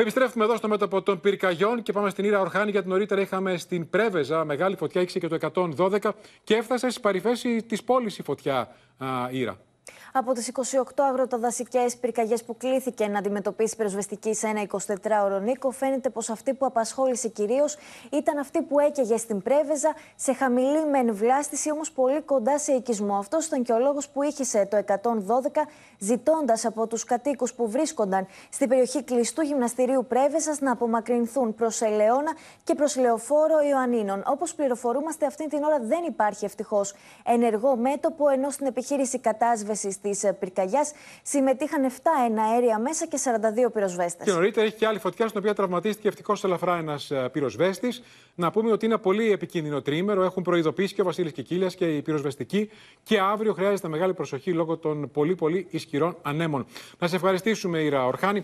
Επιστρέφουμε εδώ στο μέτωπο των Πυρκαγιών και πάμε στην Ήρα Ορχάνη. την νωρίτερα είχαμε στην Πρέβεζα μεγάλη φωτιά, 6 και το 112 και έφτασε στις παρυφές της πόλης η φωτιά, Ήρα. Από τις 28 αγροτοδασικές πυρκαγιές που κλήθηκε να αντιμετωπίσει η πυροσβεστική σε ένα 24ωρο νίκο, φαίνεται πως αυτή που απασχόλησε κυρίως ήταν αυτή που έκαιγε στην Πρέβεζα σε χαμηλή μεν βλάστηση, όμως πολύ κοντά σε οικισμό. Αυτός ήταν και ο λόγος που ήχησε το 112, ζητώντας από τους κατοίκους που βρίσκονταν στην περιοχή κλειστού γυμναστηρίου Πρέβεζας να απομακρυνθούν προς Ελαιώνα και προς Λεωφόρο Ιωαννίνων. Όπως πληροφορούμαστε, αυτή την ώρα δεν υπάρχει ευτυχώς ενεργό μέτωπο, ενώ στην επιχείρηση κατάσβεση της ε, πυρκαγιάς συμμετείχαν 7 εναέρια μέσα και 42 πυροσβέστες. Και νωρίτερα έχει και άλλη φωτιά, στην οποία τραυματίστηκε ευτυχώς ελαφρά ένας ε, πυροσβέστης. Να πούμε ότι είναι πολύ επικίνδυνο τρίμερο. Έχουν προειδοποιήσει και ο Βασίλης Κικίλιας και οι πυροσβεστικοί Και αύριο χρειάζεται μεγάλη προσοχή λόγω των πολύ πολύ ισχυρών ανέμων. Να σε ευχαριστήσουμε, Ιρα Ορχάνη.